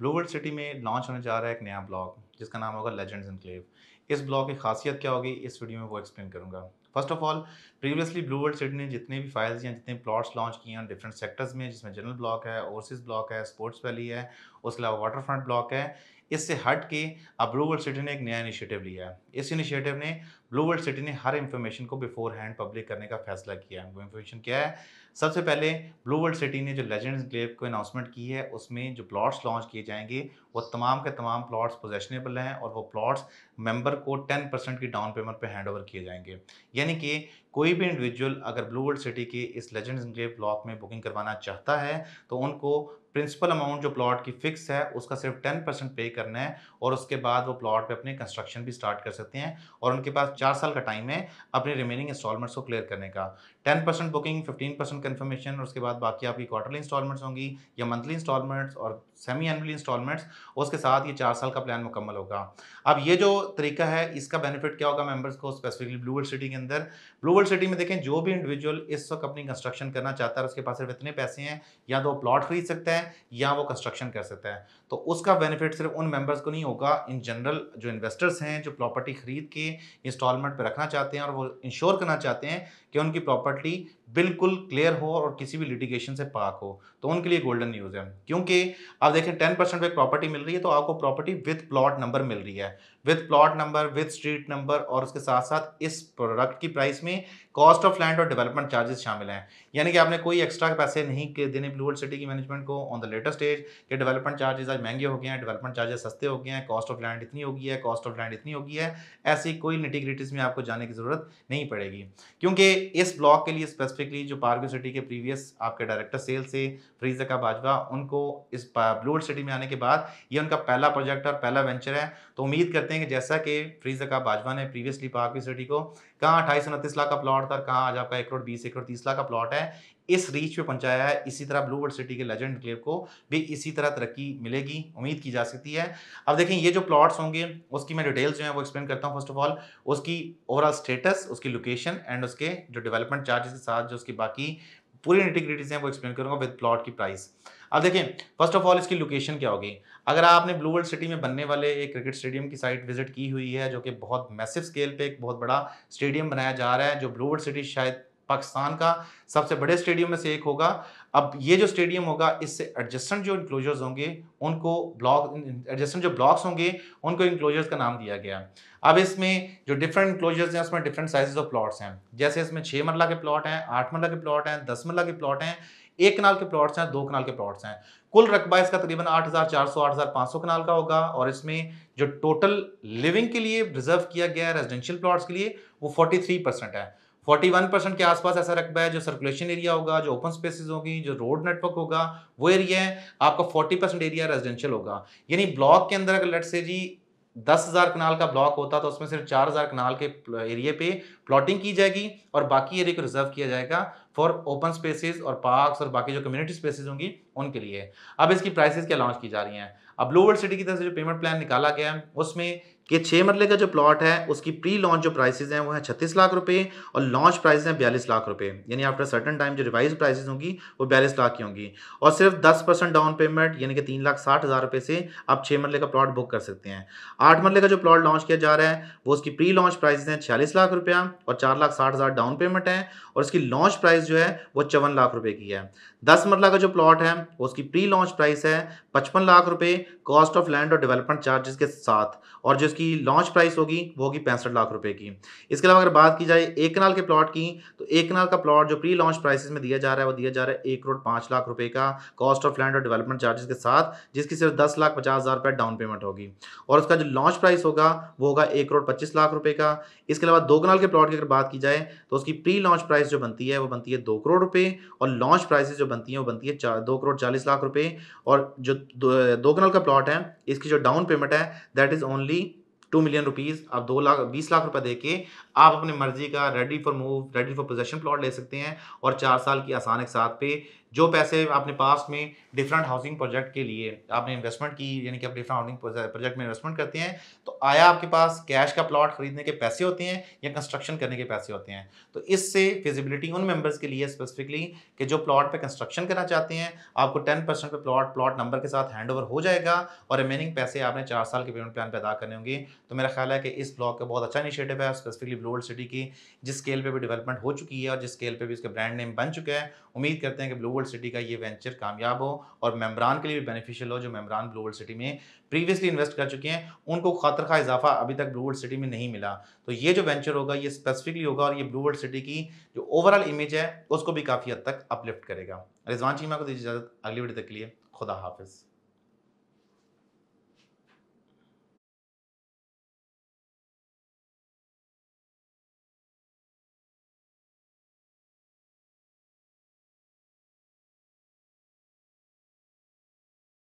blue world city में launch होने जा रहा है एक नया ब्लॉग जिसका नाम होगा लेजेंड्स क्लेव इस ब्लॉग की खासियत क्या होगी इस वीडियो में वो एक्सप्लेन करूँगा first of all previously Blue world City ने जितने भी फाइल्स या जितने प्लॉट्स लॉन्च किए हैं डिफरेंट सेक्टर्स में जिसमें जनरल ब्लॉक है ओवरसीज ब्लॉक है स्पोर्ट्स वैली है उसके अलावा वाटर फ्रंट ब्लॉक है इससे हट के अब ब्लू वर्ल्ड सिटी ने एक नया इनिशिएटिव लिया है इस इनिशिएटिव ने ब्लू वर्ल्ड सिटी ने हर इन्फॉर्मेशन को बिफोर हैंड पब्लिक करने का फैसला किया है वो इन्फॉर्मेशन क्या है सबसे पहले ब्लू वर्ल्ड सिटी ने जो लेजेंड क्लेव को अनाउंसमेंट की है उसमें जो प्लॉट्स लॉन्च किए जाएंगे वो तमाम के तमाम प्लॉट्स पोजेशनेबल हैं और वो प्लॉट्स मेंबर को 10 परसेंट की डाउन पेमेंट पे हैंड ओवर किए जाएंगे यानी कि कोई भी इंडिविजुअल अगर ब्लू वर्ल्ड सिटी के इस लेजेंड क्लेव ब्लॉक में बुकिंग करवाना चाहता है तो उनको प्रिंसिपल अमाउंट जो प्लॉट की फिक्स है उसका सिर्फ टेन परसेंट पे करना है और उसके बाद वो प्लॉट पे अपने कंस्ट्रक्शन भी स्टार्ट कर सकते हैं और उनके पास चार साल का टाइम है अपने रिमेनिंग इंस्टॉलमेंट्स को क्लियर करने का ten percent booking fifteen percent confirmation और उसके बाद बाकी आपकी क्वार्टरली इंस्टॉलमेंट्स होंगी या मंथली इंस्टॉलमेंट्स और सेमी एनअली इंस्टॉलमेंट्स उसके साथ ये चार साल का प्लान मुकम्मल होगा अब ये जो तरीका है इसका बेनिफिट क्या होगा मेम्बर्स को स्पेसिफिकली ब्लू वर्ल्ड सिटी के अंदर ब्लू वर्ल्ड सिटी में देखें जो भी इंडिविजुअल इस वक्त अपनी कंस्ट्रक्शन करना चाहता है उसके पास सिर्फ इतने पैसे हैं या तो प्लॉट खरीद सकते हैं या वो कंस्ट्रक्शन कर सकता है तो उसका बेनिफिट सिर्फ उन मेंबर्स को नहीं होगा इन जनरल जो इन्वेस्टर्स हैं जो प्रॉपर्टी खरीद के इंस्टॉल इंस्टॉलमेंट पर रखना चाहते हैं और वो इंश्योर करना चाहते हैं कि उनकी प्रॉपर्टी बिल्कुल क्लियर हो और किसी भी लिटिगेशन से पाक हो तो उनके लिए गोल्डन न्यूज़ है क्योंकि आप देखें टेन परसेंट पे प्रॉपर्टी मिल रही है तो आपको प्रॉपर्टी विथ प्लॉट नंबर मिल रही है with plot number with street number और उसके साथ साथ इस प्रोडक्ट की प्राइस में कॉस्ट ऑफ लैंड और डेवलपमेंट चार्जेस शामिल हैं यानी कि आपने कोई एक्स्ट्रा पैसे नहीं देने ब्लू वर्ल्ड सिटी की मैनेजमेंट को ऑन द लेटेस्ट स्टेज के डेवलपमेंट चार्जेस आज महंगे हो गए हैं डेवलपमेंट चार्जेस सस्ते हो गए हैं कॉस्ट ऑफ लैंड इतनी होगी है कॉस्ट ऑफ लैंड इतनी होगी है ऐसी कोई निटिग्रिटीज में आपको जाने की ज़रूरत नहीं पड़ेगी क्योंकि इस ब्लॉक के लिए स्पेसिफिक स्पेसिफिकली जो पार्क सिटी के प्रीवियस आपके डायरेक्टर सेल से फ्रीज का बाजवा उनको इस ब्लूड सिटी में आने के बाद ये उनका पहला प्रोजेक्ट और पहला वेंचर है तो उम्मीद करते हैं कि जैसा कि फ्रीज का बाजवा ने प्रीवियसली पार्क सिटी को कहाँ अट्ठाईस उनतीस लाख का प्लॉट था कहाँ आज आपका एक करोड़ बीस एक करोड़ तीस लाख का प्लॉट है इस रीच पे पहुंचाया है इसी तरह ब्लू वर्ल्ड सिटी के लेजेंड क्लेव को भी इसी तरह तरक्की मिलेगी उम्मीद की जा सकती है अब देखें ये जो प्लॉट्स होंगे उसकी मैं डिटेल्स जो है वो एक्सप्लेन करता हूँ फर्स्ट ऑफ ऑल उसकी ओवरऑल स्टेटस उसकी लोकेशन एंड उसके जो डेवलपमेंट चार्जेस के साथ जो उसकी बाकी पूरी इंटीग्रिटीज हैं वो एक्सप्लेन करूँगा विद प्लॉट की प्राइस अब देखें फर्स्ट ऑफ ऑल इसकी लोकेशन क्या होगी अगर आपने ब्लू वर्ल्ड सिटी में बनने वाले एक क्रिकेट स्टेडियम की साइट विजिट की हुई है जो कि बहुत मैसिव स्केल पे एक बहुत बड़ा स्टेडियम बनाया जा रहा है जो ब्लू वर्ल्ड सिटी शायद पाकिस्तान का सबसे बड़े स्टेडियम में से एक होगा अब ये जो स्टेडियम होगा इससे एडजस्टेंट जो इंक्लोजर्स होंगे उनको ब्लॉक एडजस्टेंट जो ब्लॉक्स होंगे उनको इंक्लोजर्स का नाम दिया गया अब इसमें जो डिफरेंट इंक्लोजर्स हैं उसमें डिफरेंट साइजेस ऑफ प्लॉट्स हैं जैसे इसमें छः मरला के प्लॉट हैं आठ मरला के प्लॉट हैं दस मरला के प्लॉट हैं एक कनाल के प्लॉट्स हैं दो कनाल के प्लॉट्स हैं कुल रकबा इसका तकरीबन 8,400 8,500 कनाल का होगा और इसमें जो टोटल लिविंग के लिए रिजर्व किया गया है रेजिडेंशियल प्लॉट्स के लिए वो 43 परसेंट है 41 परसेंट के आसपास ऐसा रकबा है जो सर्कुलेशन एरिया होगा जो ओपन स्पेसेस होगी जो रोड नेटवर्क होगा वो एरिया है आपका 40 परसेंट एरिया रेजिडेंशियल होगा यानी ब्लॉक के अंदर अगर लट से जी दस हज़ार कनाल का ब्लॉक होता तो उसमें सिर्फ चार हज़ार कनाल के एरिया पे प्लॉटिंग की जाएगी और बाकी एरिया को रिजर्व किया जाएगा फॉर ओपन स्पेसेस और पार्क्स और बाकी जो कम्युनिटी स्पेसेस होंगी उनके लिए अब इसकी प्राइसेस क्या लॉन्च की जा रही हैं अब ब्लू वर्ल्ड सिटी की तरफ से जो पेमेंट प्लान निकाला गया है उसमें ये छः मरले का जो प्लॉट है उसकी प्री लॉन्च जो प्राइसेज हैं वो हैं छत्तीस लाख रुपए और लॉन्च प्राइस हैं बयालीस लाख रुपए यानी आफ्टर सर्टन टाइम जो रिवाइज प्राइसेज होंगी वो बयालीस लाख की होंगी और सिर्फ दस परसेंट डाउन पेमेंट यानी कि तीन लाख साठ हज़ार रुपये से आप छः मरले का प्लॉट बुक कर सकते हैं आठ मरले का जो प्लॉट लॉन्च किया जा रहा है वो उसकी प्री लॉन्च प्राइस हैं छियालीस लाख रुपया और चार लाख साठ हज़ार डाउन पेमेंट है और इसकी लॉन्च प्राइस जो है वो चौवन लाख रुपये की है दस मरला का जो प्लॉट है उसकी प्री लॉन्च प्राइस है पचपन लाख रुपये कॉस्ट ऑफ लैंड और डेवलपमेंट चार्जेस के साथ और जो इसकी लॉन्च प्राइस होगी वो होगी पैंसठ लाख रुपए की इसके अलावा अगर बात की जाए एक कनाल के प्लॉट की तो एक कनाल का प्लॉट जो प्री लॉन्च प्राइसेस में दिया जा रहा है वो दिया जा रहा है एक करोड़ पाँच लाख रुपए का कॉस्ट ऑफ लैंड और डेवलपमेंट चार्जेस के साथ जिसकी सिर्फ दस लाख पचास हज़ार रुपये डाउन पेमेंट होगी और उसका जो लॉन्च प्राइस होगा वो होगा एक करोड़ पच्चीस लाख रुपये का इसके अलावा दो कनाल के प्लॉट की अगर बात की जाए तो उसकी प्री लॉन्च प्राइस जो बनती है वो बनती है दो करोड़ रुपये और लॉन्च प्राइस जो बनती है वो बनती है दो करोड़ चालीस लाख रुपये और जो दो कनाल का प्लॉट है इसकी जो डाउन पेमेंट है that is only two million rupees आप दो लाख बीस लाख रुपए देके आप अपनी मर्जी का ready for move ready for possession plot ले सकते हैं और चार साल की आसान एक साथ पे जो पैसे आपने पास में डिफरेंट हाउसिंग प्रोजेक्ट के लिए आपने इन्वेस्टमेंट की यानी कि आप डिफरेंट हाउसिंग प्रोजेक्ट में इन्वेस्टमेंट करते हैं तो आया आपके पास कैश का प्लॉट खरीदने के पैसे होते हैं या कंस्ट्रक्शन करने के पैसे होते हैं तो इससे फिजिबिलिटी उन मेंबर्स के लिए स्पेसिफिकली कि जो प्लॉट पर कंस्ट्रक्शन करना चाहते हैं आपको टेन परसेंट पर प्लॉट प्लॉट नंबर के साथ हैंड हो जाएगा और रिमेनिंग पैसे आपने चार साल के पेमेंट प्लान अदा करने होंगे तो मेरा ख्याल है कि इस ब्लॉक का बहुत अच्छा इनिशिएटिव है स्पेसिफिकली ब्लू सिटी की जिस स्केल पर भी डेवलपमेंट हो चुकी है और जिस स्केल पर भी इसका ब्रांड नेम बन चुका है उम्मीद करते हैं कि ब्लू वर्ल्ड सिटी का ये वेंचर कामयाब हो और मेम्बरान के लिए भी बेनिफिशियल हो जो मेम्बरान ब्लू वर्ल्ड सिटी में प्रीवियसली इन्वेस्ट कर चुके हैं उनको खातर खा इजाफा अभी तक ब्लू वर्ल्ड सिटी में नहीं मिला तो ये जो वेंचर होगा ये स्पेसिफिकली होगा और ये ब्लू वर्ल्ड सिटी की जो ओवरऑल इमेज है उसको भी काफ़ी हद तक अपलिफ्ट करेगा रिजवान चीमा को दीजिए इजाज़त अगली वीडियो तक के लिए खुदा हाफिज़